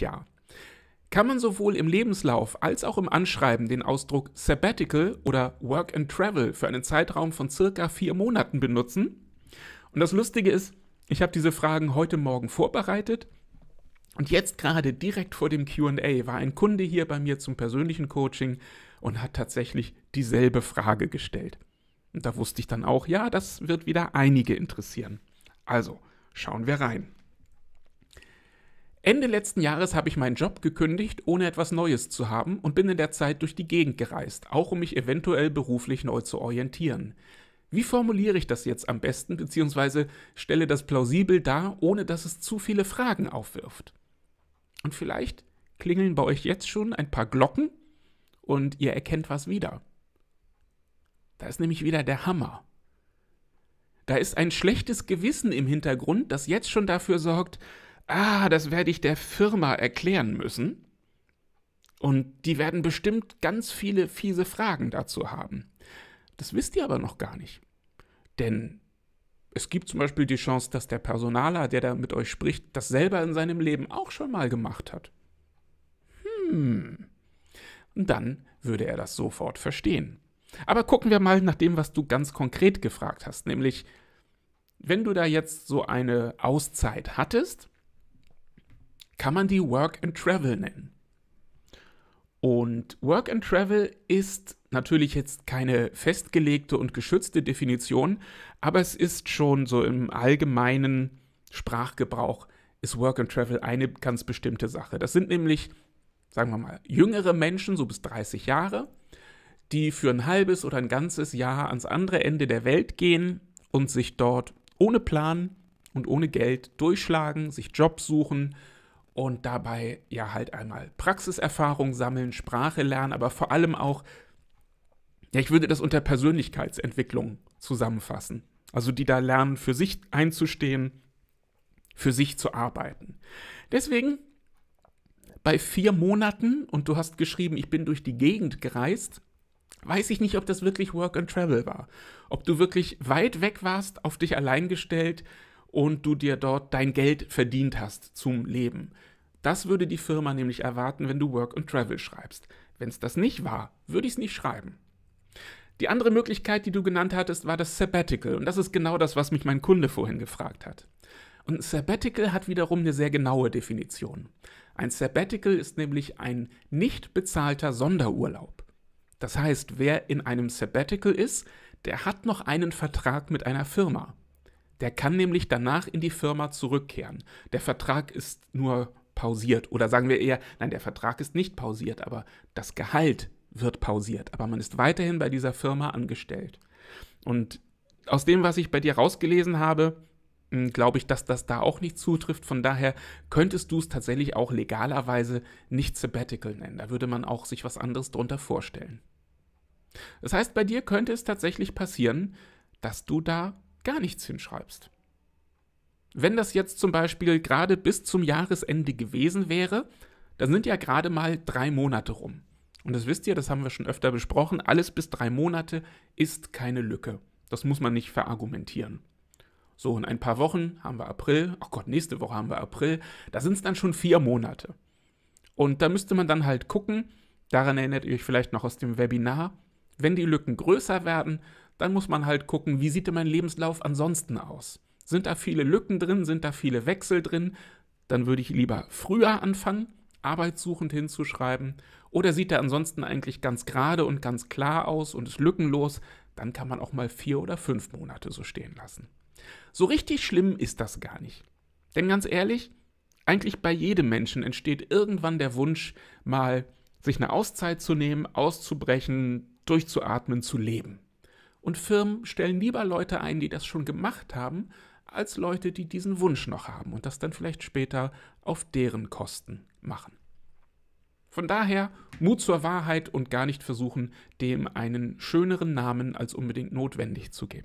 Ja. kann man sowohl im Lebenslauf als auch im Anschreiben den Ausdruck Sabbatical oder Work and Travel für einen Zeitraum von circa vier Monaten benutzen? Und das Lustige ist, ich habe diese Fragen heute Morgen vorbereitet und jetzt gerade direkt vor dem QA war ein Kunde hier bei mir zum persönlichen Coaching und hat tatsächlich dieselbe Frage gestellt. Und da wusste ich dann auch, ja, das wird wieder einige interessieren. Also, schauen wir rein. Ende letzten Jahres habe ich meinen Job gekündigt, ohne etwas Neues zu haben und bin in der Zeit durch die Gegend gereist, auch um mich eventuell beruflich neu zu orientieren. Wie formuliere ich das jetzt am besten, beziehungsweise stelle das plausibel dar, ohne dass es zu viele Fragen aufwirft? Und vielleicht klingeln bei euch jetzt schon ein paar Glocken und ihr erkennt was wieder. Da ist nämlich wieder der Hammer. Da ist ein schlechtes Gewissen im Hintergrund, das jetzt schon dafür sorgt, ah, das werde ich der Firma erklären müssen. Und die werden bestimmt ganz viele fiese Fragen dazu haben. Das wisst ihr aber noch gar nicht. Denn es gibt zum Beispiel die Chance, dass der Personaler, der da mit euch spricht, das selber in seinem Leben auch schon mal gemacht hat. Hm. Und dann würde er das sofort verstehen. Aber gucken wir mal nach dem, was du ganz konkret gefragt hast, nämlich wenn du da jetzt so eine Auszeit hattest, kann man die Work and Travel nennen. Und Work and Travel ist natürlich jetzt keine festgelegte und geschützte Definition, aber es ist schon so im allgemeinen Sprachgebrauch ist Work and Travel eine ganz bestimmte Sache. Das sind nämlich, sagen wir mal, jüngere Menschen, so bis 30 Jahre, die für ein halbes oder ein ganzes Jahr ans andere Ende der Welt gehen und sich dort ohne Plan und ohne Geld durchschlagen, sich Jobs suchen, und dabei ja halt einmal Praxiserfahrung sammeln, Sprache lernen, aber vor allem auch, ja, ich würde das unter Persönlichkeitsentwicklung zusammenfassen. Also die da lernen, für sich einzustehen, für sich zu arbeiten. Deswegen bei vier Monaten und du hast geschrieben, ich bin durch die Gegend gereist, weiß ich nicht, ob das wirklich Work and Travel war. Ob du wirklich weit weg warst, auf dich allein gestellt, und du dir dort dein Geld verdient hast zum Leben. Das würde die Firma nämlich erwarten, wenn du Work and Travel schreibst. Wenn es das nicht war, würde ich es nicht schreiben. Die andere Möglichkeit, die du genannt hattest, war das Sabbatical. Und das ist genau das, was mich mein Kunde vorhin gefragt hat. Und ein Sabbatical hat wiederum eine sehr genaue Definition. Ein Sabbatical ist nämlich ein nicht bezahlter Sonderurlaub. Das heißt, wer in einem Sabbatical ist, der hat noch einen Vertrag mit einer Firma. Der kann nämlich danach in die Firma zurückkehren. Der Vertrag ist nur pausiert oder sagen wir eher, nein, der Vertrag ist nicht pausiert, aber das Gehalt wird pausiert, aber man ist weiterhin bei dieser Firma angestellt. Und aus dem, was ich bei dir rausgelesen habe, hm, glaube ich, dass das da auch nicht zutrifft. Von daher könntest du es tatsächlich auch legalerweise nicht Sabbatical nennen. Da würde man auch sich was anderes drunter vorstellen. Das heißt, bei dir könnte es tatsächlich passieren, dass du da gar nichts hinschreibst. Wenn das jetzt zum Beispiel gerade bis zum Jahresende gewesen wäre, dann sind ja gerade mal drei Monate rum. Und das wisst ihr, das haben wir schon öfter besprochen, alles bis drei Monate ist keine Lücke. Das muss man nicht verargumentieren. So, in ein paar Wochen haben wir April, ach Gott, nächste Woche haben wir April, da sind es dann schon vier Monate. Und da müsste man dann halt gucken, daran erinnert ihr euch vielleicht noch aus dem Webinar, wenn die Lücken größer werden, dann muss man halt gucken, wie sieht denn mein Lebenslauf ansonsten aus? Sind da viele Lücken drin? Sind da viele Wechsel drin? Dann würde ich lieber früher anfangen, arbeitssuchend hinzuschreiben. Oder sieht er ansonsten eigentlich ganz gerade und ganz klar aus und ist lückenlos? Dann kann man auch mal vier oder fünf Monate so stehen lassen. So richtig schlimm ist das gar nicht. Denn ganz ehrlich, eigentlich bei jedem Menschen entsteht irgendwann der Wunsch, mal sich eine Auszeit zu nehmen, auszubrechen, durchzuatmen, zu leben. Und Firmen stellen lieber Leute ein, die das schon gemacht haben, als Leute, die diesen Wunsch noch haben und das dann vielleicht später auf deren Kosten machen. Von daher Mut zur Wahrheit und gar nicht versuchen, dem einen schöneren Namen als unbedingt notwendig zu geben.